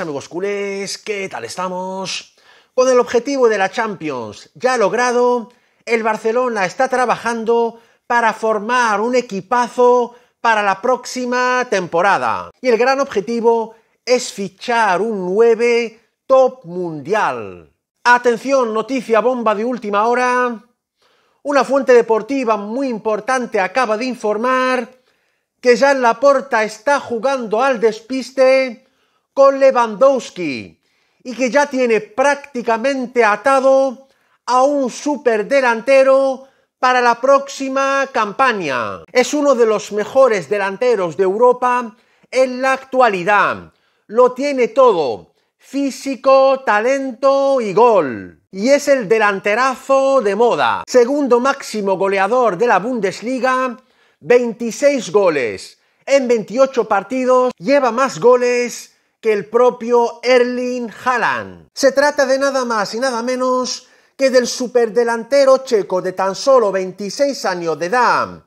amigos culés, ¿qué tal estamos? Con el objetivo de la Champions ya logrado, el Barcelona está trabajando para formar un equipazo para la próxima temporada. Y el gran objetivo es fichar un 9 top mundial. Atención, noticia bomba de última hora. Una fuente deportiva muy importante acaba de informar que la Laporta está jugando al despiste con Lewandowski y que ya tiene prácticamente atado a un superdelantero para la próxima campaña. Es uno de los mejores delanteros de Europa en la actualidad. Lo tiene todo, físico, talento y gol. Y es el delanterazo de moda. Segundo máximo goleador de la Bundesliga, 26 goles en 28 partidos, lleva más goles que el propio Erling Haaland. Se trata de nada más y nada menos que del superdelantero checo de tan solo 26 años de edad,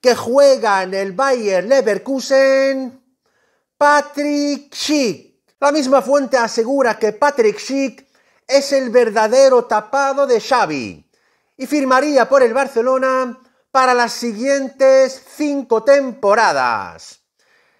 que juega en el Bayer Leverkusen, Patrick Schick. La misma fuente asegura que Patrick Schick es el verdadero tapado de Xavi y firmaría por el Barcelona para las siguientes cinco temporadas.